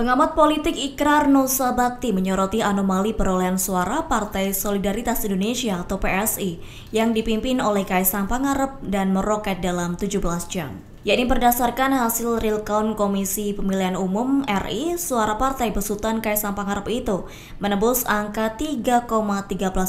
Pengamat politik Ikrar Nusa Bakti menyoroti anomali perolehan suara Partai Solidaritas Indonesia atau PSI yang dipimpin oleh Kaisang Pangarep dan meroket dalam 17 jam. Yakni berdasarkan hasil real count Komisi Pemilihan Umum RI, suara partai besutan Kaisang Pangarep itu menebus angka 3,13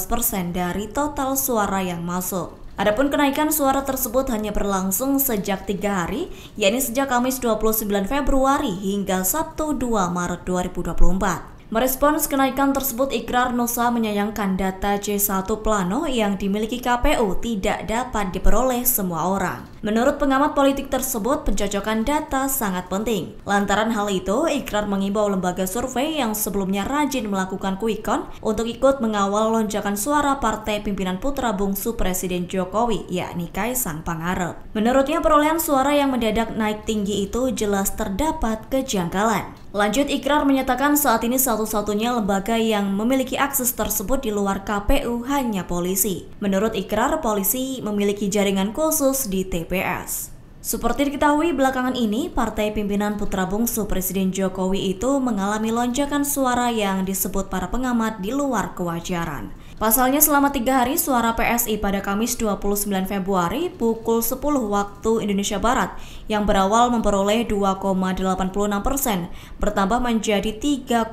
persen dari total suara yang masuk. Adapun kenaikan suara tersebut hanya berlangsung sejak tiga hari, yakni sejak Kamis 29 Februari hingga Sabtu 2 Maret 2024. Merespons kenaikan tersebut, Ikrar Nusa menyayangkan data C1 Plano yang dimiliki KPU tidak dapat diperoleh semua orang. Menurut pengamat politik tersebut, pencocokan data sangat penting. Lantaran hal itu, Ikrar mengimbau lembaga survei yang sebelumnya rajin melakukan quick count untuk ikut mengawal lonjakan suara partai pimpinan putra bungsu Presiden Jokowi, yakni Kaisang Pangarep. Menurutnya perolehan suara yang mendadak naik tinggi itu jelas terdapat kejanggalan. Lanjut, Ikrar menyatakan saat ini satu-satunya lembaga yang memiliki akses tersebut di luar KPU hanya polisi. Menurut Ikrar, polisi memiliki jaringan khusus di TPS. Seperti diketahui belakangan ini, partai pimpinan putra bungsu Presiden Jokowi itu mengalami lonjakan suara yang disebut para pengamat di luar kewajaran. Pasalnya selama tiga hari suara PSI pada Kamis 29 Februari pukul 10 waktu Indonesia Barat yang berawal memperoleh 2,86 persen bertambah menjadi 3,13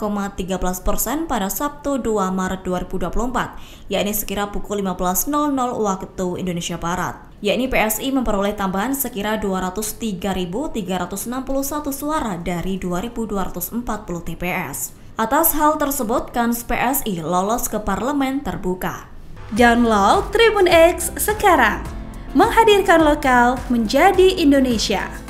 persen pada Sabtu 2 Maret 2024 yakni sekira pukul 15.00 waktu Indonesia Barat yakni PSI memperoleh tambahan sekira 203.361 suara dari 2.240 TPS. Atas hal tersebut, Kans PSI lolos ke parlemen terbuka. Download Tribun X sekarang, menghadirkan lokal menjadi Indonesia.